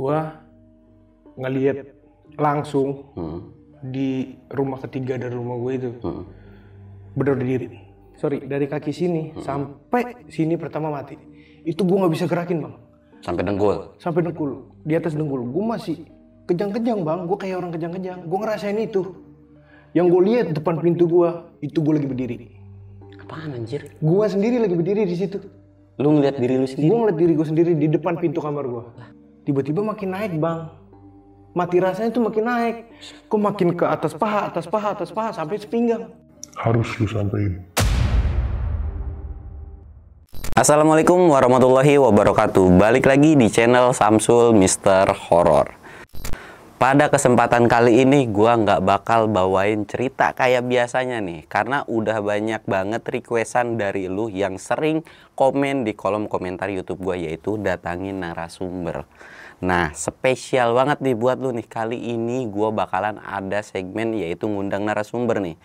gue ngeliat langsung hmm. di rumah ketiga dari rumah gue itu hmm. berdiri sorry dari kaki sini hmm. sampai sini pertama mati itu gue nggak bisa gerakin bang sampai dengkul sampai dengkul di atas dengkul gue masih kejang-kejang bang gue kayak orang kejang-kejang gue ngerasain itu yang gue lihat depan pintu gue itu gue lagi berdiri apaan anjir gue sendiri lagi berdiri di situ lu ngeliat diri lu sendiri gue ngeliat diri gue sendiri di depan pintu kamar gue tiba-tiba makin naik bang mati rasanya tuh makin naik kok makin ke atas paha atas paha atas paha sampai sepinggang harus lu sampein Assalamualaikum warahmatullahi wabarakatuh balik lagi di channel Samsul Mister Horror pada kesempatan kali ini gua nggak bakal bawain cerita kayak biasanya nih karena udah banyak banget requestan dari lu yang sering komen di kolom komentar YouTube gua yaitu datangin narasumber Nah, spesial banget nih buat lu nih. Kali ini gue bakalan ada segmen yaitu ngundang narasumber nih.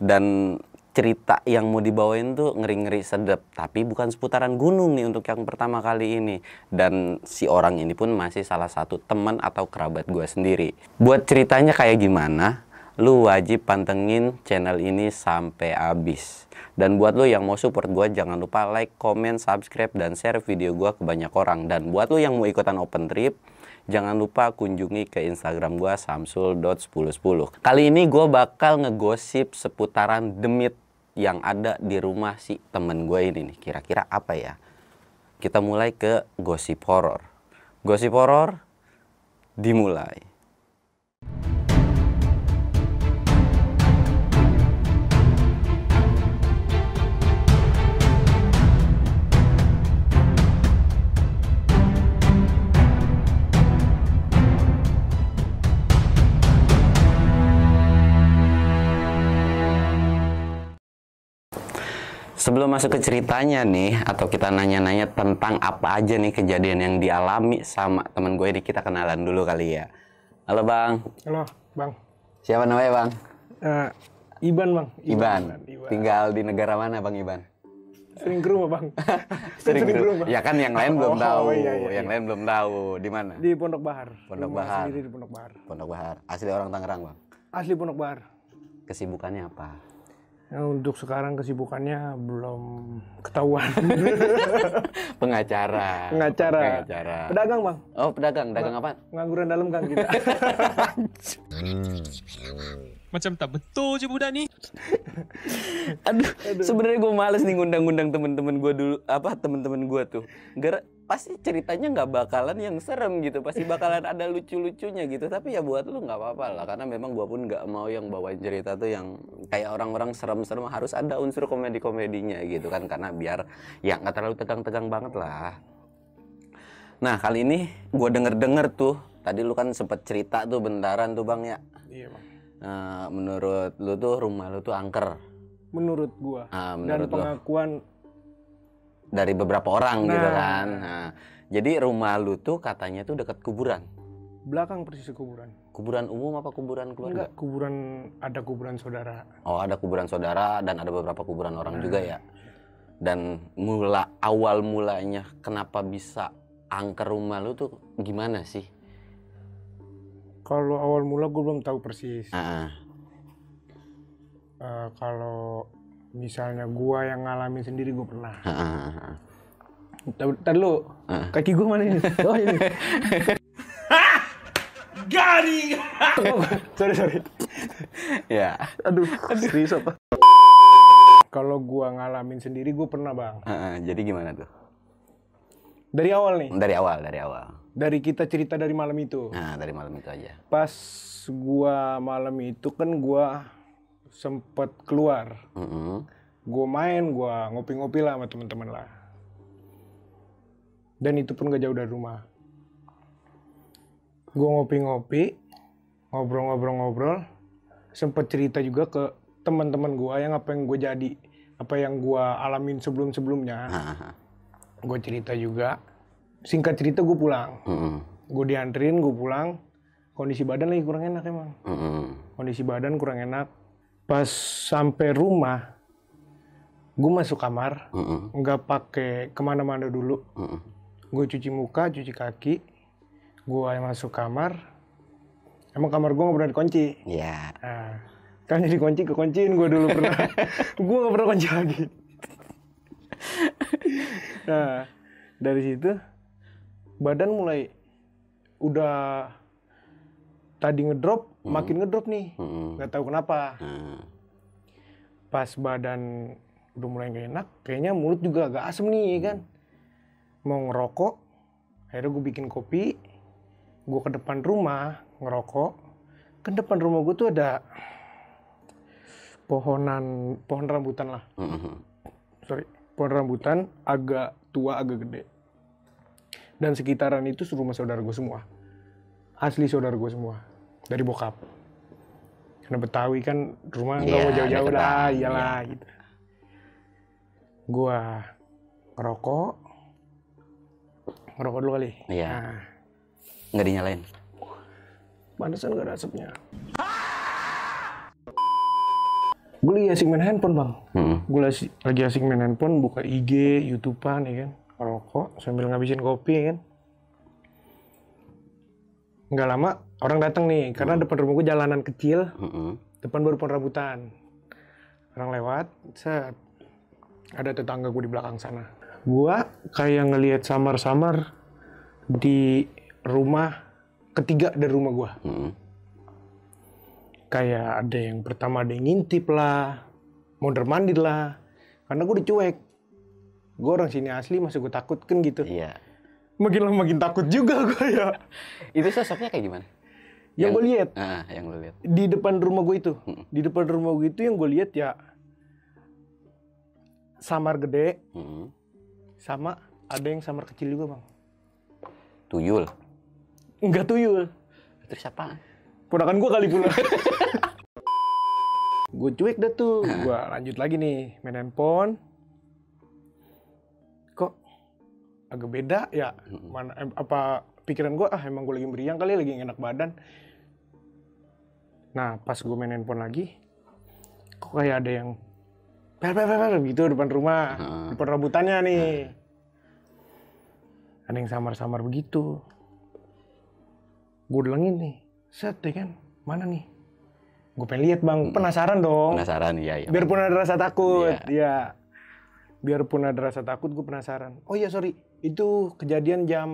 Dan cerita yang mau dibawain tuh ngeri-ngeri sedep. Tapi bukan seputaran gunung nih untuk yang pertama kali ini. Dan si orang ini pun masih salah satu teman atau kerabat gue sendiri. Buat ceritanya kayak gimana, lu wajib pantengin channel ini sampai habis. Dan buat lu yang mau support gue, jangan lupa like, comment, subscribe, dan share video gue ke banyak orang. Dan buat lu yang mau ikutan open trip, jangan lupa kunjungi ke Instagram gue samsul.1010. Kali ini gue bakal ngegosip seputaran demit yang ada di rumah si temen gue ini nih. Kira-kira apa ya? Kita mulai ke gosip horor. Gosip horor dimulai. Sebelum masuk ke ceritanya nih, atau kita nanya-nanya tentang apa aja nih kejadian yang dialami sama teman gue ini, kita kenalan dulu kali ya. Halo Bang. Halo Bang. Siapa namanya Bang? Uh, Iban Bang. Iban. Iban. Iban. Tinggal di negara mana Bang Iban? Sering ke rumah Bang. sering, ke rumah. Ya kan yang lain oh, belum iya, tahu. iya, iya, yang iya. lain belum tahu. Di mana? Di Pondok Bahar. Pondok rumah Bahar. di Pondok Bahar. Pondok Bahar. Asli orang Tangerang Bang. Asli Pondok Bahar. Kesibukannya apa? Ya, untuk sekarang kesibukannya belum ketahuan. pengacara. Pengacara. Pengacara. Pedagang bang. Oh pedagang, pedagang apa? Pengangguran dalam kan kita. Macam tak betul sih budak nih. Aduh, Aduh. sebenarnya gue males nih ngundang-ngundang temen-temen gue dulu apa temen-temen gue tuh. Gara pasti ceritanya nggak bakalan yang serem gitu pasti bakalan ada lucu-lucunya gitu tapi ya buat lu nggak apa-apa lah karena memang gua pun nggak mau yang bawain cerita tuh yang kayak orang-orang serem-serem harus ada unsur komedi-komedinya gitu kan karena biar ya nggak terlalu tegang-tegang banget lah nah kali ini gua denger-denger tuh tadi lu kan sempet cerita tuh bentaran tuh bang ya iya bang nah, menurut lu tuh rumah lu tuh angker menurut gua nah, menurut dan pengakuan dari beberapa orang gitu nah. gitu kan. Nah, jadi rumah lu tuh katanya tuh dekat kuburan. Belakang persis kuburan. Kuburan umum apa kuburan keluarga? Enggak, kuburan ada kuburan saudara. Oh, ada kuburan saudara dan ada beberapa kuburan orang nah. juga ya. Dan mula awal mulanya kenapa bisa angker rumah lu tuh gimana sih? Kalau awal mula gue belum tahu persis. Uh -uh. Uh, kalau misalnya gua yang ngalami sendiri gua pernah. Tadi lu, kaki gua mana ini? Oh ini. Garing. sorry sorry. ya. Aduh, Aduh. serius apa? Kalau gua ngalamin sendiri gua pernah bang. Uh, uh, jadi gimana tuh? Dari awal nih. Dari awal, dari awal. Dari kita cerita dari malam itu. Nah, dari malam itu aja. Pas gua malam itu kan gua sempet keluar. Mm -hmm. Gue main, gue ngopi-ngopi lah sama temen-temen lah. Dan itu pun gak jauh dari rumah. Gue ngopi-ngopi, ngobrol-ngobrol-ngobrol. Sempet cerita juga ke teman-teman gue yang apa yang gue jadi, apa yang gue alamin sebelum-sebelumnya. gue cerita juga. Singkat cerita gue pulang. Mm -hmm. Gue dianterin, gue pulang. Kondisi badan lagi kurang enak emang. Mm -hmm. Kondisi badan kurang enak pas sampai rumah gue masuk kamar nggak mm -mm. pakai kemana-mana dulu mm -mm. gue cuci muka cuci kaki gue masuk kamar emang kamar gue nggak pernah dikunci Iya. Yeah. Nah, kan jadi kunci kekunciin gue dulu pernah gue nggak pernah kunci lagi nah dari situ badan mulai udah tadi ngedrop hmm. makin ngedrop nih hmm. nggak hmm. tahu kenapa hmm. pas badan udah mulai gak enak kayaknya mulut juga agak asem nih hmm. kan mau ngerokok akhirnya gue bikin kopi gue ke depan rumah ngerokok ke kan depan rumah gue tuh ada pohonan pohon rambutan lah hmm. sorry pohon rambutan agak tua agak gede dan sekitaran itu rumah saudara gue semua asli saudara gue semua dari bokap. Karena Betawi kan rumah nggak yeah, mau jauh-jauh lah, iyalah yeah. gitu. Gua ngerokok, ngerokok dulu kali. Iya. Yeah. Nah. Nggak dinyalain. Pantesan nggak ada asapnya. Gue lagi asik main handphone bang. Hmm. Gue lagi, asik main handphone, buka IG, YouTubean ya kan, rokok sambil ngabisin kopi ya kan nggak lama orang datang nih karena hmm. depan rumahku jalanan kecil hmm. depan baru pohon rambutan orang lewat set ada tetangga gue di belakang sana gue kayak ngelihat samar-samar di rumah ketiga dari rumah gue hmm. kayak ada yang pertama ada yang ngintip lah mondar mandir lah karena gue dicuek gue orang sini asli masih gue takut kan gitu iya makin lama makin takut juga gue ya. itu sosoknya kayak gimana? Yang, yang gue lihat. Ah, yang gue lihat. Di depan rumah gue itu, hmm. di depan rumah gue itu yang gue lihat ya samar gede, hmm. sama ada yang samar kecil juga bang. Tuyul. Enggak tuyul. Terus siapa? Ponakan gue kali pula. gue cuek dah tuh, ah. gue lanjut lagi nih main handphone agak beda ya hmm. mana apa pikiran gue ah emang gue lagi meriang kali lagi enak badan nah pas gue main handphone lagi kok kayak ada yang pel pel pel gitu depan rumah hmm. depan rambutannya nih ada yang samar-samar begitu gue delengin nih set ya kan mana nih gue pengen lihat bang penasaran dong penasaran iya iya biarpun ada rasa takut iya. ya biarpun ada rasa takut gue penasaran oh iya sorry itu kejadian jam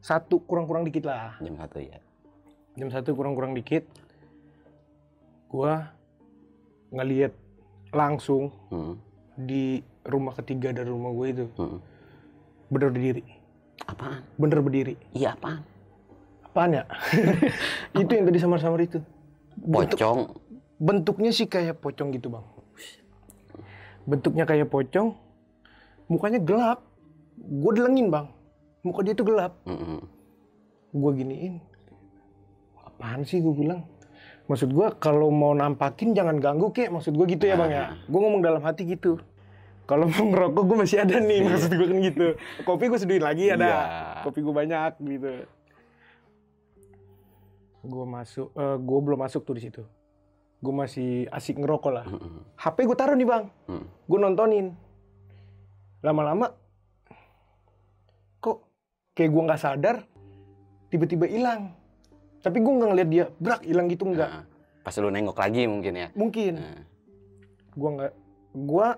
satu kurang-kurang dikit lah. Jam satu ya. Jam satu kurang-kurang dikit. Gua ngeliat langsung hmm. di rumah ketiga dari rumah gue itu. Hmm. Bener berdiri. Apaan? Bener berdiri. Iya apaan? Apaan ya? apaan? itu yang tadi samar-samar itu. Bentuk, pocong. bentuknya sih kayak pocong gitu bang. Bentuknya kayak pocong. Mukanya gelap gue delengin bang muka dia tuh gelap mm -hmm. gue giniin apaan sih gue bilang maksud gue kalau mau nampakin jangan ganggu kek maksud gue gitu ya bang ya ah. gue ngomong dalam hati gitu kalau mau ngerokok gue masih ada nih iya. maksud gue kan gitu kopi gue seduin lagi ada yeah. kopi gue banyak gitu gue masuk uh, eh, gue belum masuk tuh di situ gue masih asik ngerokok lah mm -hmm. HP gue taruh nih bang mm. gue nontonin lama-lama kayak gue nggak sadar tiba-tiba hilang tapi gue nggak ngeliat dia brak hilang gitu nggak nah, pas lu nengok lagi mungkin ya mungkin nah. gue nggak gue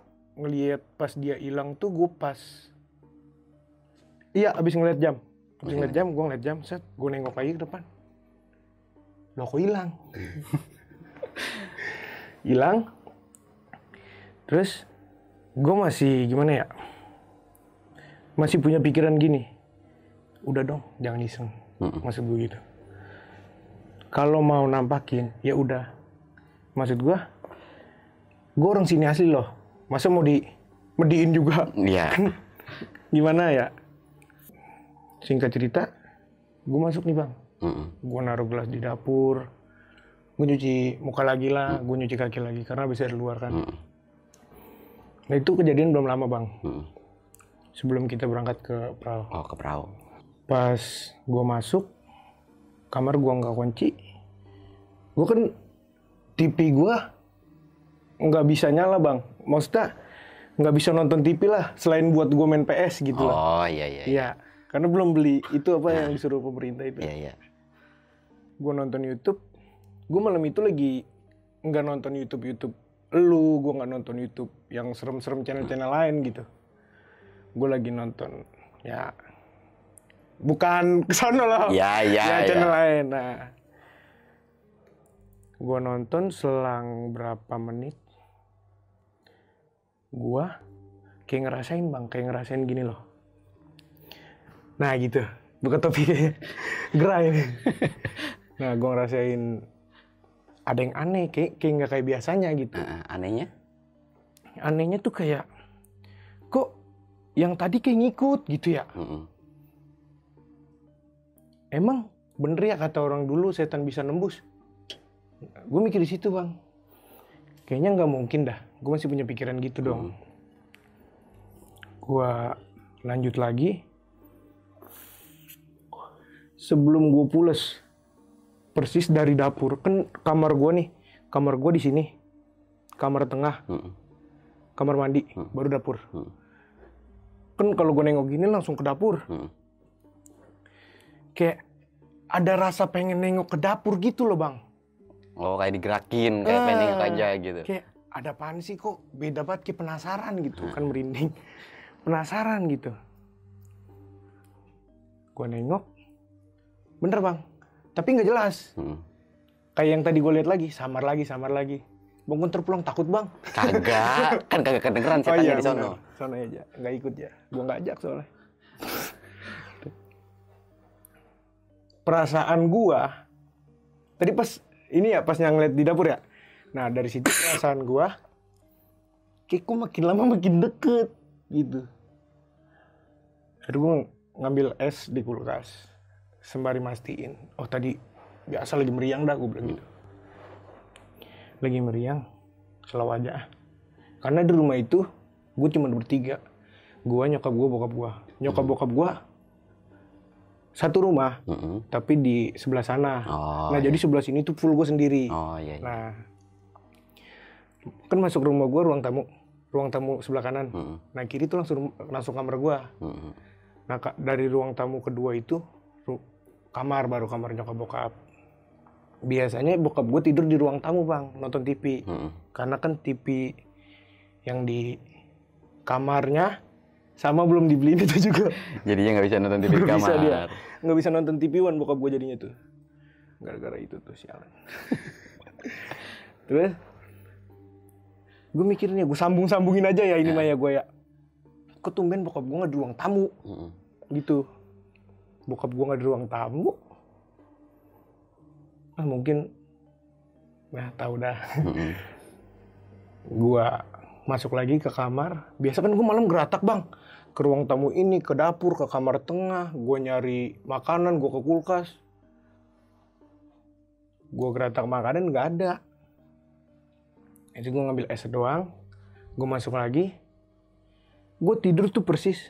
ngeliat pas dia hilang tuh gue pas iya abis ngeliat jam abis ngeliat iya. jam gue ngeliat jam set gue nengok lagi ke depan lo kok hilang hilang terus gue masih gimana ya masih punya pikiran gini udah dong jangan iseng hmm. maksud gue gitu kalau mau nampakin ya udah maksud gue gue orang sini asli loh masa mau di mediin juga iya yeah. Kan? gimana ya singkat cerita gue masuk nih bang mm -mm. gue naruh gelas di dapur gue nyuci muka lagi lah mm. gue nyuci kaki lagi karena bisa di luar kan mm. nah itu kejadian belum lama bang mm. sebelum kita berangkat ke perahu oh ke perahu pas gue masuk kamar gue nggak kunci gue kan TV gue nggak bisa nyala bang maksudnya nggak bisa nonton TV lah selain buat gue main PS gitu oh, lah oh iya, iya iya iya karena belum beli itu apa yang nah. disuruh pemerintah itu iya iya gue nonton YouTube gue malam itu lagi nggak nonton YouTube YouTube lu gue nggak nonton YouTube yang serem-serem channel-channel lain gitu gue lagi nonton ya bukan sana loh. Iya, iya. Ya, channel ya. lain. Nah. Gua nonton selang berapa menit gua kayak ngerasain bang kayak ngerasain gini loh nah gitu bukan topiknya gerah ini nah gue ngerasain ada yang aneh kayak kayak nggak kayak biasanya gitu uh, anehnya anehnya tuh kayak kok yang tadi kayak ngikut gitu ya Uh -uh emang bener ya kata orang dulu setan bisa nembus gue mikir di situ bang kayaknya nggak mungkin dah gue masih punya pikiran gitu hmm. dong gue lanjut lagi sebelum gue pules persis dari dapur kan kamar gue nih kamar gue di sini kamar tengah hmm. kamar mandi hmm. baru dapur hmm. kan kalau gue nengok gini langsung ke dapur hmm kayak ada rasa pengen nengok ke dapur gitu loh bang. Oh kayak digerakin kayak uh, eh, pengen nengok aja gitu. Kayak ada apaan sih kok beda banget kayak penasaran gitu hmm. kan merinding. Penasaran gitu. Gua nengok, bener bang, tapi nggak jelas. Hmm. Kayak yang tadi gue lihat lagi, samar lagi, samar lagi. Bangun terpulang takut bang. Kagak, kan kagak kedengeran sih. oh, iya, di sono. Sono aja, nggak ikut ya. Gue nggak ajak soalnya. perasaan gua tadi pas ini ya pas yang lihat di dapur ya nah dari situ perasaan gua kayak makin lama makin deket gitu aduh gua ngambil es di kulkas sembari mastiin oh tadi biasa lagi meriang dah gua bilang gitu lagi meriang selalu aja karena di rumah itu gua cuma bertiga gua nyokap gua bokap gua nyokap bokap gua satu rumah, mm -hmm. tapi di sebelah sana. Oh, nah, iya. jadi sebelah sini tuh full gue sendiri. Oh, iya, iya. Nah, kan masuk rumah gue ruang tamu, ruang tamu sebelah kanan. Mm -hmm. Nah, kiri tuh langsung langsung kamar gue. Mm -hmm. Nah, dari ruang tamu kedua itu kamar baru kamar nyokap bokap. Biasanya bokap gue tidur di ruang tamu bang, nonton TV. Mm -hmm. Karena kan TV yang di kamarnya sama belum dibeliin itu juga jadinya nggak bisa nonton TV gak kamar bisa nggak bisa nonton TV One bokap gue jadinya tuh gara-gara itu tuh sialan terus gue mikirnya gue sambung-sambungin aja ya ini iya. maya gue ya ketumben bokap gue nggak di ruang tamu hmm gitu bokap gue nggak di ruang tamu ah mungkin nah tau dah hmm gue masuk lagi ke kamar biasa kan gue malam geratak bang ke ruang tamu ini, ke dapur, ke kamar tengah, gue nyari makanan, gue ke kulkas. Gue geratak makanan gak ada. Jadi gue ngambil es doang, gue masuk lagi. Gue tidur tuh persis.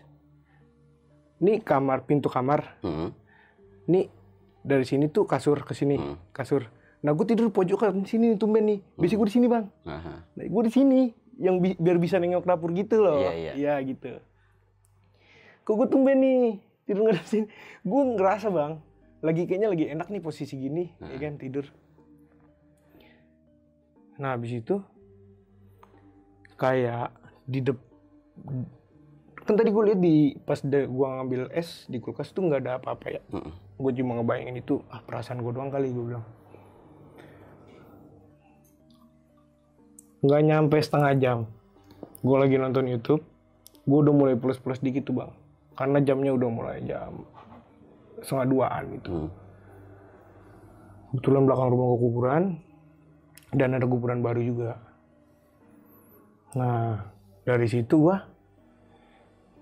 Ini kamar, pintu kamar. Hmm. dari sini tuh kasur ke sini, hmm. kasur. Nah gue tidur pojokan sini nih tumben nih. Biasanya hmm. gue di sini bang. Nah, gue di sini yang bi biar bisa nengok dapur gitu loh. Iya yeah, yeah. Ya, gitu kok gue tumben nih tidur ada sini gue ngerasa bang lagi kayaknya lagi enak nih posisi gini ya nah. ya kan tidur nah habis itu kayak di dep kan tadi gue lihat di pas de, gue ngambil es di kulkas tuh nggak ada apa-apa ya uh gue cuma ngebayangin itu ah perasaan gue doang kali gue bilang nggak nyampe setengah jam gue lagi nonton YouTube gue udah mulai plus plus dikit tuh bang karena jamnya udah mulai jam setengah duaan gitu hmm. kebetulan belakang rumah gue kuburan dan ada kuburan baru juga nah dari situ gua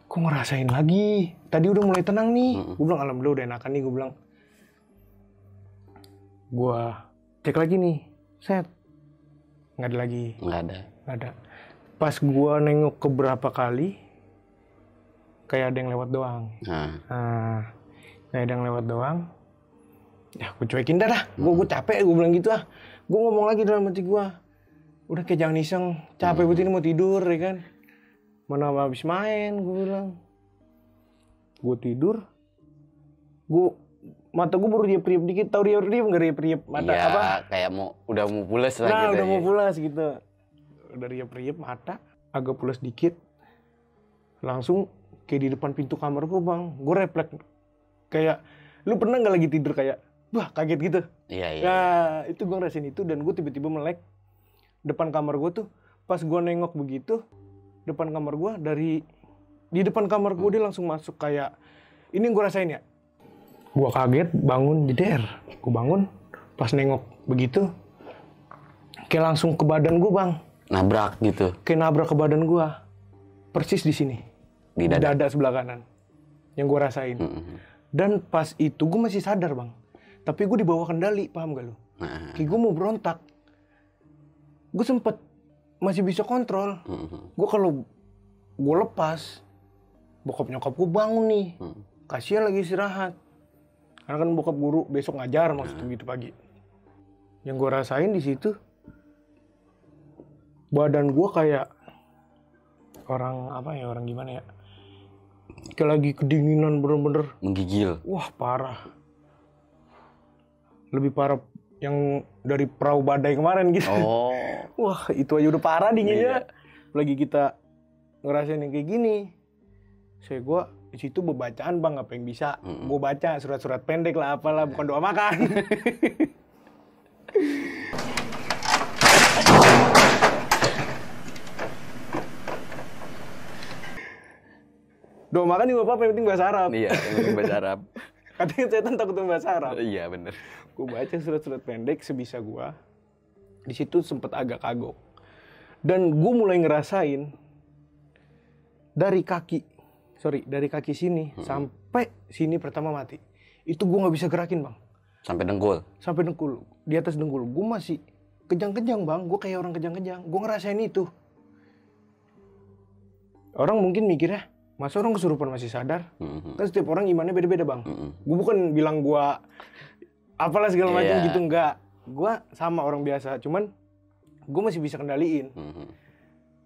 gue ngerasain lagi tadi udah mulai tenang nih hmm. gue bilang alhamdulillah udah enakan nih gue bilang gue cek lagi nih set nggak ada lagi nggak ada nggak ada pas gue nengok ke berapa kali kayak ada yang lewat doang nah, nah kayak ada yang lewat doang ya gue cuekin dah dah gue hmm. gue capek gue bilang gitu ah gue ngomong lagi dalam hati gue udah kayak jangan iseng capek hmm. ini mau tidur ya kan mana habis main gue bilang gue tidur gue mata gue baru riap-riap dikit tau riap-riap gak riap-riap mata ya, apa kayak mau udah mau pulas lah nah, gitu udah ya. mau pulas gitu udah riap-riap mata agak pulas dikit langsung kayak di depan pintu kamar gue bang gue refleks kayak lu pernah nggak lagi tidur kayak wah kaget gitu iya iya nah iya. itu gue ngerasain itu dan gue tiba-tiba melek depan kamar gue tuh pas gue nengok begitu depan kamar gue dari di depan kamar gue dia langsung masuk kayak ini gue rasain ya gue kaget bangun jeder gue bangun pas nengok begitu kayak langsung ke badan gue bang nabrak gitu kayak nabrak ke badan gue persis di sini di dada, dada sebelah kanan yang gue rasain. Mm -hmm. Dan pas itu gue masih sadar bang, tapi gue dibawa kendali paham gak lo? -hmm. Nah. Kayak gue mau berontak, gue sempet masih bisa kontrol. Mm -hmm. Gue kalau gue lepas, bokap nyokap gue bangun nih, mm. kasihan lagi istirahat. Karena kan bokap guru besok ngajar maksudnya gitu pagi. Yang gue rasain di situ badan gue kayak orang apa ya orang gimana ya kayak lagi kedinginan bener-bener menggigil wah parah lebih parah yang dari perahu badai kemarin gitu oh. wah itu aja udah parah dinginnya iya. lagi kita ngerasain yang kayak gini saya gua di situ bebacaan bang apa yang bisa mm -hmm. gue baca surat-surat pendek lah apalah bukan doa makan Doa makan juga apa-apa, yang penting bahasa Arab. Iya, yang penting bahasa Arab. Katanya setan takut dengan bahasa Arab. Iya, bener. Gue baca surat-surat pendek sebisa gue. Di situ sempat agak kagok. Dan gue mulai ngerasain dari kaki, sorry, dari kaki sini hmm. sampai sini pertama mati. Itu gue nggak bisa gerakin, Bang. Sampai dengkul? Sampai dengkul. Di atas dengkul. Gue masih kejang-kejang, Bang. Gue kayak orang kejang-kejang. Gue ngerasain itu. Orang mungkin mikirnya, masa orang kesurupan masih sadar mm-hmm. kan setiap orang imannya beda-beda bang mm-hmm. gue bukan bilang gue apalah segala yeah. macam gitu enggak gue sama orang biasa cuman gue masih bisa kendaliin mm-hmm.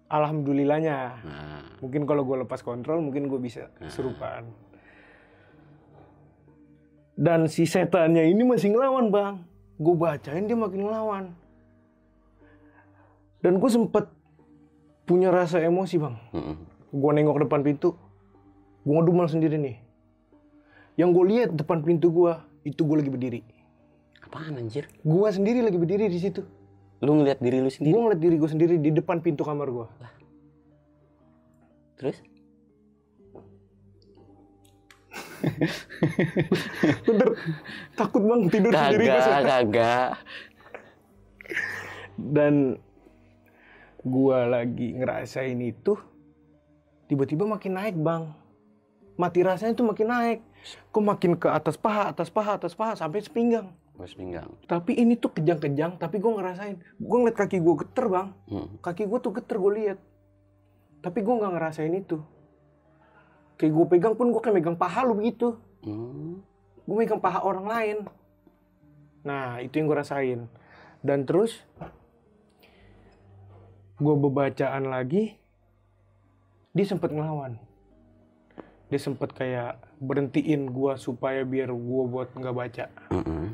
alhamdulillahnya nah. mungkin kalau gue lepas kontrol mungkin gue bisa nah. kesurupan nah. dan si setannya ini masih ngelawan bang gue bacain dia makin ngelawan dan gue sempet punya rasa emosi bang mm-hmm gue nengok depan pintu, gue ngedumel sendiri nih. Yang gue lihat depan pintu gue, itu gue lagi berdiri. Apaan anjir? Gue sendiri lagi berdiri di situ. Lu ngeliat diri lu sendiri? Gue ngeliat diri gue sendiri di depan pintu kamar gue. Lah. Terus? Bener, takut bang tidur kagak, sendiri agak Kagak, Dan gue lagi ngerasain itu, tiba-tiba makin naik bang mati rasanya itu makin naik kok makin ke atas paha atas paha atas paha sampai sepinggang oh, sampai pinggang. Tapi ini tuh kejang-kejang, tapi gue ngerasain. Gue ngeliat kaki gue geter bang. Hmm. Kaki gue tuh geter gue lihat. Tapi gue nggak ngerasain itu. Kayak gue pegang pun gue kayak megang paha lu begitu. Hmm. Gue megang paha orang lain. Nah itu yang gue rasain. Dan terus gue bebacaan lagi dia sempat ngelawan dia sempat kayak berhentiin gua supaya biar gua buat nggak baca mm -hmm.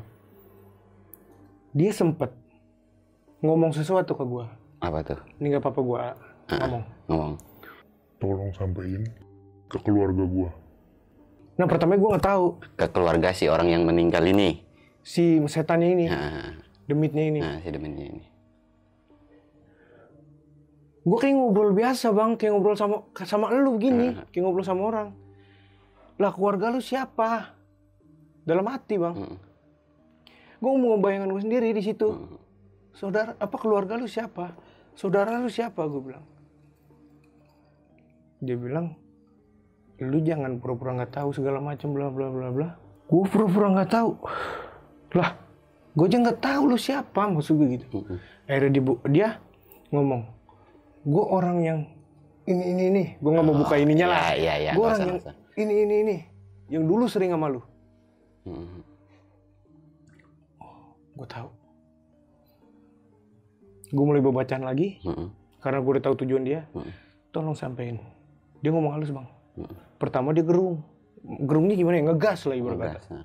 dia sempat ngomong sesuatu ke gua apa tuh ini nggak apa-apa gua uh, ngomong ngomong tolong sampaikan ke keluarga gua nah pertama gua nggak tahu ke keluarga si orang yang meninggal ini si setannya ini uh, demitnya ini uh, si demitnya ini gue kayak ngobrol biasa bang kayak ngobrol sama sama lu gini uh. Nah. kayak ngobrol sama orang lah keluarga lu siapa dalam hati bang uh. Hmm. gue mau bayangan gue sendiri di situ uh. saudara apa keluarga lu siapa saudara lu siapa gue bilang dia bilang lu jangan pura-pura nggak -pura tahu segala macam bla bla bla bla gue pura-pura nggak tahu lah gue jangan nggak tahu lu siapa maksud gue gitu hmm. akhirnya dia ngomong gue orang yang ini ini ini gue nggak mau buka oh, ininya lah ya, ya, gue orang yang ini ini ini yang dulu sering sama lu hmm. oh, gue tahu gue mulai bacaan lagi hmm. karena gue udah tahu tujuan dia hmm. tolong sampein dia ngomong halus bang hmm. pertama dia gerung gerungnya gimana ya ngegas lah ibarat kata nah.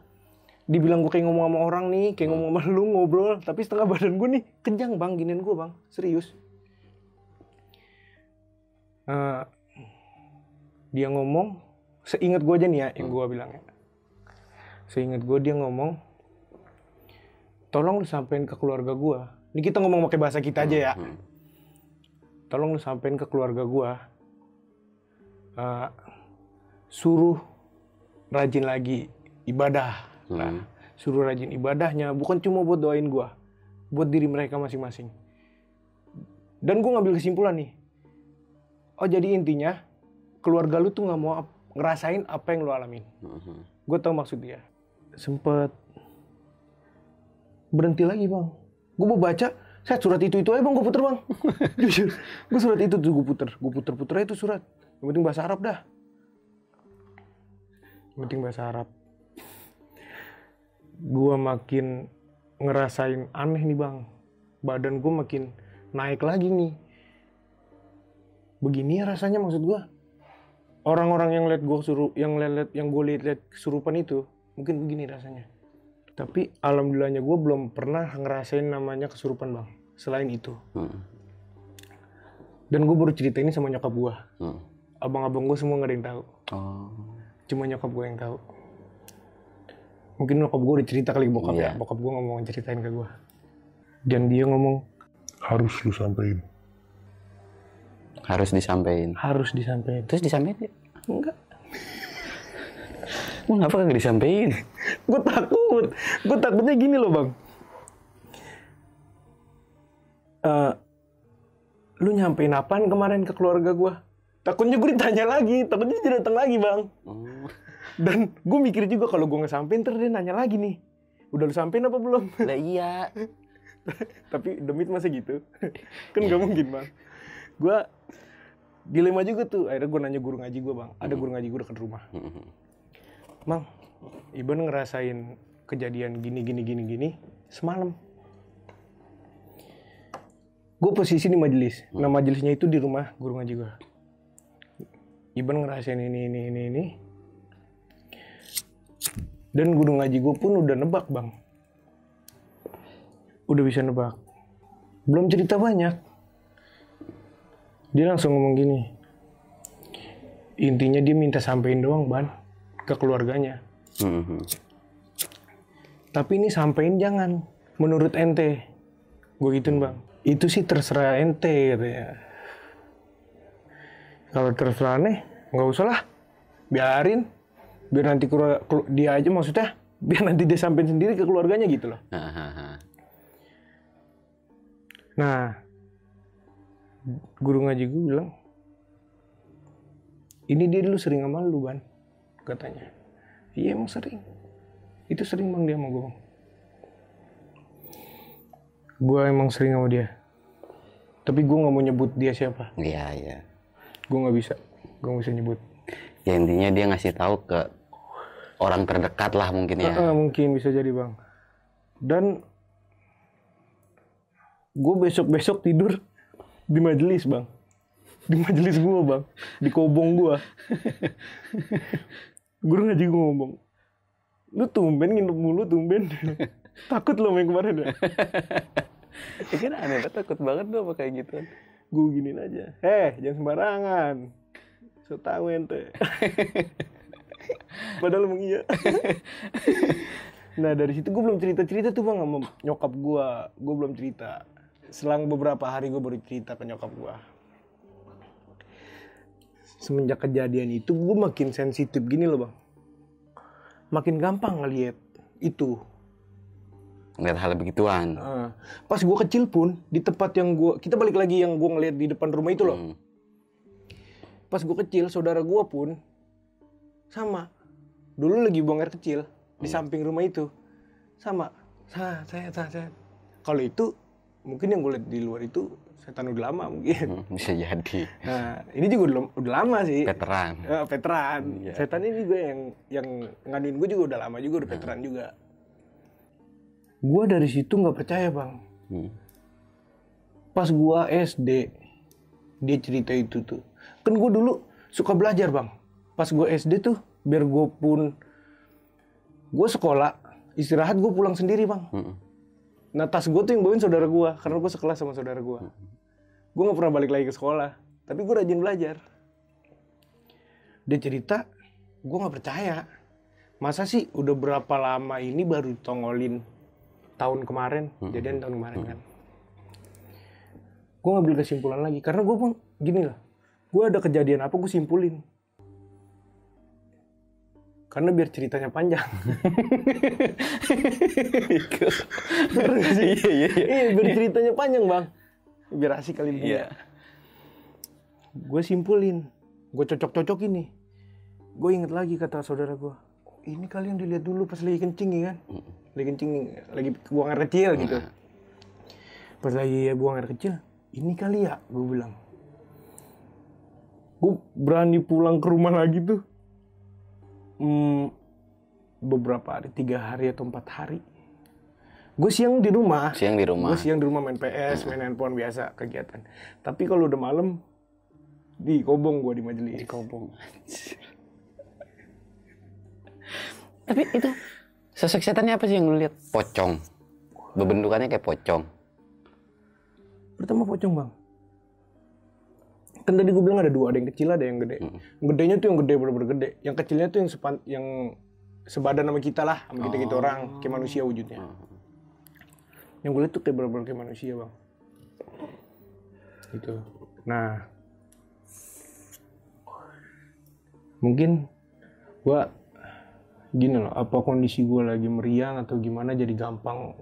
dibilang gue kayak ngomong sama orang nih kayak hmm. ngomong sama lu ngobrol tapi setengah badan gue nih kenjang bang ginian gue bang serius Eh, dia ngomong seingat gue aja nih ya yang hmm. gue bilang ya seingat gue dia ngomong tolong lu sampein ke keluarga gue ini kita ngomong pakai bahasa kita aja ya hmm. tolong lu sampein ke keluarga gue uh, suruh rajin lagi ibadah lah hmm. suruh rajin ibadahnya bukan cuma buat doain gue buat diri mereka masing-masing dan gue ngambil kesimpulan nih oh jadi intinya keluarga lu tuh nggak mau ap- ngerasain apa yang lu alamin mm-hmm. gue tau maksud dia sempet berhenti lagi bang gue mau baca saya surat itu itu aja bang gue puter bang jujur gue surat itu tuh gue puter gue puter puter aja itu surat yang penting bahasa Arab dah yang penting bahasa Arab gue makin ngerasain aneh nih bang badan gue makin naik lagi nih begini rasanya maksud gue orang-orang yang lihat gue suruh yang lihat yang gue lihat-lihat kesurupan itu mungkin begini rasanya tapi alhamdulillahnya gue belum pernah ngerasain namanya kesurupan bang selain itu hmm. dan gue baru cerita ini sama nyokap gue hmm. abang-abang gue semua nggak ada yang tahu oh. cuma nyokap gue yang tahu mungkin nyokap gue udah cerita kali bokap yeah. ya iya. bokap gue ngomong ceritain ke gue dan dia ngomong harus lu sampein harus disampaikan. Harus disampaikan. Terus disampaikan? Ya? Enggak. Gue ngapa gak disampaikan? gue takut. Gue takutnya gini loh bang. Uh, lu nyampein apaan kemarin ke keluarga gue? Takutnya gue ditanya lagi, takutnya dia datang lagi bang. Oh. Dan gue mikir juga kalau gue nggak sampaikan terus dia nanya lagi nih. Udah lu sampein apa belum? Lah iya. Tapi demit masih gitu? kan gak mungkin bang gue dilema juga tuh akhirnya gue nanya guru ngaji gue bang ada hmm. guru ngaji gue dekat rumah bang hmm, hmm, Iban ngerasain kejadian gini gini gini gini semalam gue posisi di majelis nah majelisnya itu di rumah guru ngaji gue Iban ngerasain ini ini ini ini dan guru ngaji gue pun udah nebak bang udah bisa nebak belum cerita banyak dia langsung ngomong gini intinya dia minta sampein doang ban ke keluarganya mm-hmm. tapi ini sampein jangan menurut ente gue gituin bang itu sih terserah ente ya. kalau terserah nih, nggak usah lah biarin biar nanti dia aja maksudnya biar nanti dia sampein sendiri ke keluarganya gitu loh nah guru ngaji gue bilang ini dia dulu sering sama lu ban katanya iya emang sering itu sering bang dia sama gue bang gue emang sering sama dia tapi gue nggak mau nyebut dia siapa iya iya gue nggak bisa gue nggak bisa nyebut ya intinya dia ngasih tahu ke orang terdekat lah mungkin ya uh, mungkin bisa jadi bang dan gue besok besok tidur di majelis bang di majelis gue bang di kobong gue guru ngaji gue ngomong lu tumben nginep mulu tumben takut lo main kemarin ya ya kan aneh banget takut banget lo apa kayak gitu gue giniin aja eh jangan sembarangan so tau ente padahal emang iya nah dari situ gue belum cerita cerita tuh bang sama nyokap gue gue belum cerita selang beberapa hari gue baru cerita ke nyokap gue semenjak kejadian itu gue makin sensitif gini loh bang makin gampang ngeliat itu ngeliat hal begituan pas gue kecil pun di tempat yang gue kita balik lagi yang gue ngeliat di depan rumah itu loh hmm. pas gue kecil saudara gue pun sama dulu lagi buang air kecil hmm. di samping rumah itu sama saya saya saya kalau itu mungkin yang gue lihat di luar itu setan udah lama mungkin hmm, bisa jadi nah ini juga udah, udah lama sih veteran uh, veteran yeah. setan ini juga yang yang ngaduin gue juga udah lama juga udah nah. juga gue dari situ nggak percaya bang hmm. pas gue SD dia cerita itu tuh kan gue dulu suka belajar bang pas gue SD tuh biar gue pun gue sekolah istirahat gue pulang sendiri bang hmm Nah tas gue tuh yang bawain saudara gue, karena gue sekelas sama saudara gue. Gue nggak pernah balik lagi ke sekolah, tapi gue rajin belajar. Dia cerita, gue nggak percaya. Masa sih udah berapa lama ini baru tongolin tahun kemarin, hmm. jadian tahun kemarin hmm. kan. Gue ngambil kesimpulan lagi, karena gue pun gini lah, gue ada kejadian apa gue simpulin. Karena biar ceritanya panjang. Iya, iya, iya, iya. biar ceritanya panjang, Bang. Biar asik kali ini. Iya. Gue simpulin. Gue cocok-cocok ini. Gue inget lagi kata saudara gue. Ini kali yang dilihat dulu pas lagi kencing, ya kan? Lagi kencing, lagi buang air kecil, gitu. Iya. Pas lagi ya, buang air kecil, ini kali ya, gue bilang. Gue berani pulang ke rumah lagi tuh hmm, beberapa hari tiga hari atau empat hari gue siang di rumah siang di rumah gue siang di rumah main PS hmm. main handphone biasa kegiatan tapi kalau udah malam di kobong gue di majelis di kobong tapi itu sosok setannya apa sih yang lu lihat pocong bebentukannya kayak pocong pertama pocong bang kan tadi gue bilang ada dua ada yang kecil ada yang gede hmm. gedenya tuh yang gede bener-bener gede yang kecilnya tuh yang sepan yang sebadan sama kita lah sama kita kita gitu oh. orang kayak manusia wujudnya hmm. yang gue lihat tuh kayak bener-bener kayak manusia bang gitu nah mungkin gue gini loh apa kondisi gue lagi meriang atau gimana jadi gampang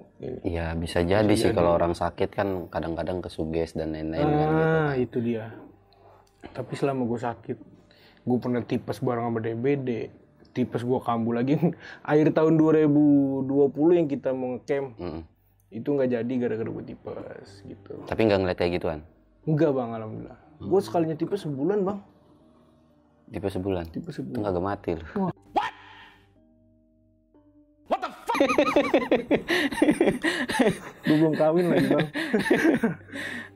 iya bisa jadi sih kalau orang sakit kan kadang-kadang kesuges dan lain-lain kan gitu ah, kan gitu. itu dia tapi selama gue sakit gue pernah tipes bareng sama DBD tipes gue kambuh lagi akhir tahun 2020 yang kita mau ngecamp mm. itu nggak jadi gara-gara gue tipes gitu tapi nggak ngeliat kayak gituan Enggak bang alhamdulillah mm. gue sekalinya tipes sebulan bang tipes sebulan tipes sebulan itu nggak mati loh What? What the fuck? gue belum kawin lagi bang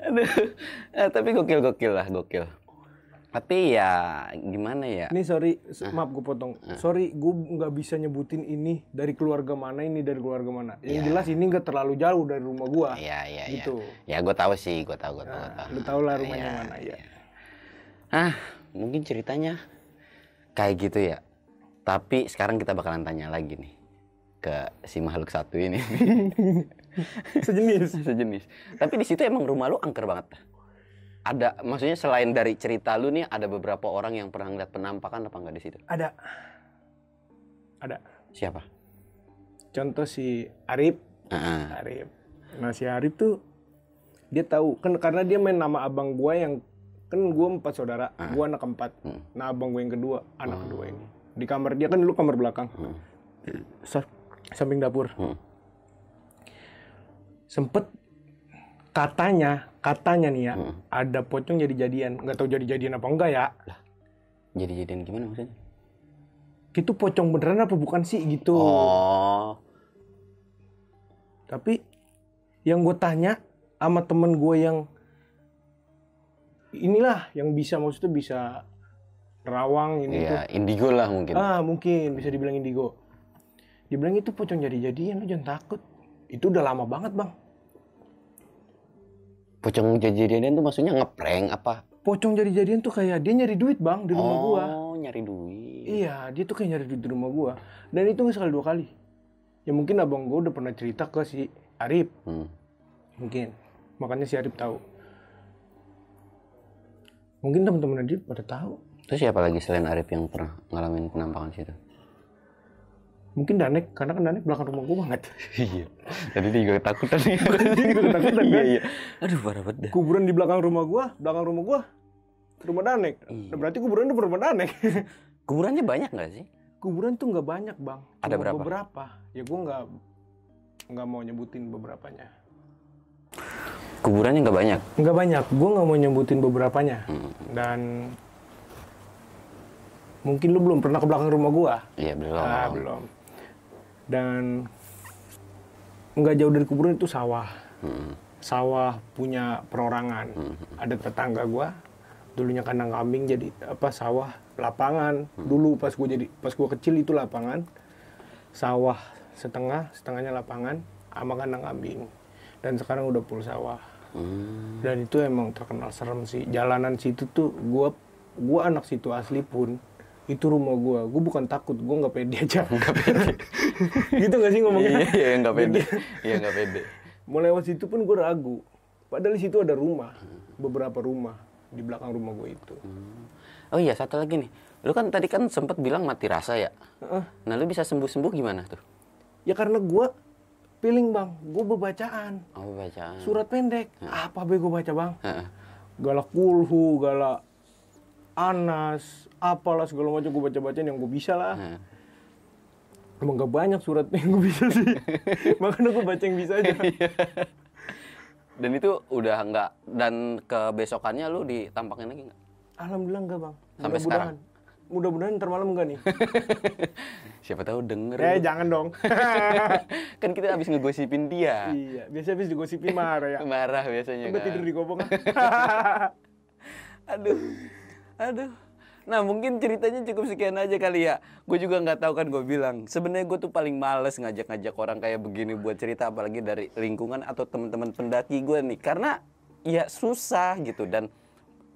Aduh. Nah, tapi gokil gokil lah gokil tapi ya gimana ya ini sorry ah. maaf gue potong ah. sorry gue nggak bisa nyebutin ini dari keluarga mana ini dari keluarga mana yang ya. jelas ini nggak terlalu jauh dari rumah gue Iya ya, gitu ya, ya gue tahu sih gue tahu gue tahu, nah, tahu. lu lah iya, rumahnya ya, mana ya. ya ah mungkin ceritanya kayak gitu ya tapi sekarang kita bakalan tanya lagi nih ke si makhluk satu ini sejenis sejenis tapi di situ emang rumah lu angker banget ada maksudnya selain dari cerita lu nih ada beberapa orang yang pernah ngeliat penampakan apa enggak di situ? Ada. Ada. Siapa? Contoh si Arif. Uh-uh. Arif. Nah si Arif tuh dia tahu kan karena dia main nama abang gua yang kan gua empat saudara, uh-huh. gua anak keempat. huh hmm. Nah abang gua yang kedua, anak uh-huh. kedua ini di kamar dia kan dulu kamar belakang, hmm. samping dapur. Uh-huh. Sempet katanya katanya nih ya hmm. ada pocong jadi jadian nggak tahu jadi jadian apa enggak ya lah jadi jadian gimana maksudnya itu pocong beneran apa bukan sih gitu oh. tapi yang gue tanya sama temen gue yang inilah yang bisa maksudnya bisa rawang ini ya, tuh. indigo lah mungkin ah mungkin bisa dibilang indigo dibilang itu pocong jadi jadian lu jangan takut itu udah lama banget bang Pocong jadi-jadian tuh maksudnya ngeprank apa? Pocong jadi-jadian tuh kayak dia nyari duit bang di rumah oh, gua. Oh nyari duit. Iya dia tuh kayak nyari duit di rumah gua. Dan itu sekali dua kali. Ya mungkin abang gua udah pernah cerita ke si Arif. Hmm. Mungkin. Makanya si Arif tahu. Mungkin teman-teman Arif pada tahu. Terus siapa lagi selain Arif yang pernah ngalamin penampakan situ? mungkin Danek karena kan Danek belakang rumah gue banget iya jadi dia juga ketakutan ya iya, kan? iya. aduh parah banget kuburan di belakang rumah gue belakang rumah gue rumah Danek iya. berarti kuburan itu rumah Danek kuburannya banyak nggak sih kuburan tuh nggak banyak bang Cuma ada berapa beberapa ya gue nggak nggak mau nyebutin beberapanya kuburannya nggak banyak nggak banyak gue nggak mau nyebutin beberapanya hmm. dan mungkin lu belum pernah ke belakang rumah gua iya belum ah, belum dan nggak jauh dari kuburan itu sawah hmm. sawah punya perorangan hmm. ada tetangga gue dulunya kandang kambing jadi apa sawah lapangan hmm. dulu pas gue jadi pas gue kecil itu lapangan sawah setengah setengahnya lapangan sama kandang kambing dan sekarang udah full sawah hmm. dan itu emang terkenal serem sih jalanan situ tuh gue gue anak situ asli pun itu rumah gue gue bukan takut gue nggak pede aja nggak pede gitu gak sih ngomongnya iya iya, iya nggak pede iya nggak pede mau lewat situ pun gue ragu padahal di situ ada rumah beberapa rumah di belakang rumah gue itu hmm. oh iya satu lagi nih lu kan tadi kan sempat bilang mati rasa ya uh. nah lu bisa sembuh sembuh gimana tuh ya karena gue piling bang gue bebacaan oh bacaan surat pendek uh. apa be gue baca bang uh. galak kulhu galak Anas, apalah segala macam gue baca-bacain yang gue bisa lah. Hmm. Emang gak banyak surat yang gue bisa sih. Makanya gue baca yang bisa aja. Iya. dan itu udah nggak dan ke besokannya lu ditampakin lagi nggak? Alhamdulillah enggak bang. Sampai Mudah sekarang. Mudah-mudahan ntar malam enggak nih. Siapa tahu denger. Eh lu. jangan dong. kan kita habis ngegosipin dia. Iya, biasanya habis digosipin marah ya. marah biasanya. Enggak kan? tidur di gobong. Aduh aduh Nah mungkin ceritanya cukup sekian aja kali ya Gue juga nggak tahu kan gue bilang sebenarnya gue tuh paling males ngajak-ngajak orang kayak begini buat cerita Apalagi dari lingkungan atau teman-teman pendaki gue nih Karena ya susah gitu Dan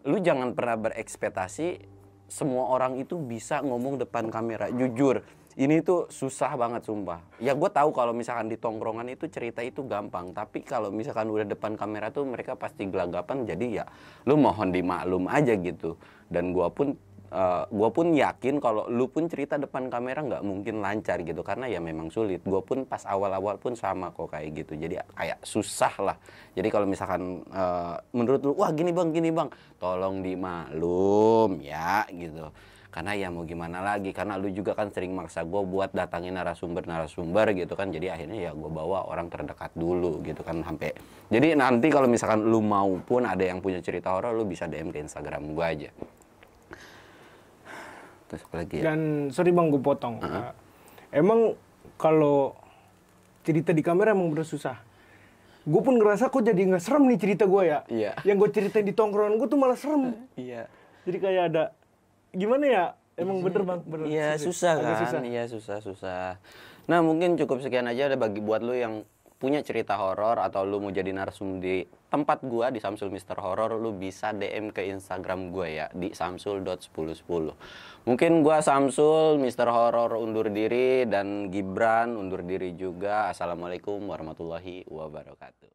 lu jangan pernah berekspektasi semua orang itu bisa ngomong depan kamera Jujur ini tuh susah banget sumpah. Ya gue tahu kalau misalkan di tongkrongan itu cerita itu gampang, tapi kalau misalkan udah depan kamera tuh mereka pasti gelagapan. Jadi ya lu mohon dimaklum aja gitu. Dan gue pun Uh, eh, gue pun yakin kalau lu pun cerita depan kamera nggak mungkin lancar gitu karena ya memang sulit gue pun pas awal-awal pun sama kok kayak gitu jadi kayak susah lah jadi kalau misalkan uh, menurut lu wah gini bang gini bang tolong dimaklum ya gitu karena ya mau gimana lagi karena lu juga kan sering maksa gue buat datangin narasumber-narasumber gitu kan jadi akhirnya ya gue bawa orang terdekat dulu gitu kan sampai jadi nanti kalau misalkan lu mau pun ada yang punya cerita horor lu bisa DM ke Instagram gue aja terus apa lagi ya? dan sorry bang gue potong uh -huh. Nah, emang kalau cerita di kamera emang bener susah gue pun ngerasa kok jadi nggak serem nih cerita gue ya Yeah. yang gue ceritain di tongkrongan gue tuh malah serem iya yeah. jadi kayak ada gimana ya? Emang bener bang, bener. Iya susah kan, susah. iya susah susah. Nah mungkin cukup sekian aja ada bagi buat lo yang punya cerita horor atau lo mau jadi narsum di tempat gua di Samsul Mister horror lo bisa DM ke Instagram gua ya di samsul.1010. Mungkin gua Samsul Mister horror undur diri dan Gibran undur diri juga. Assalamualaikum warahmatullahi wabarakatuh.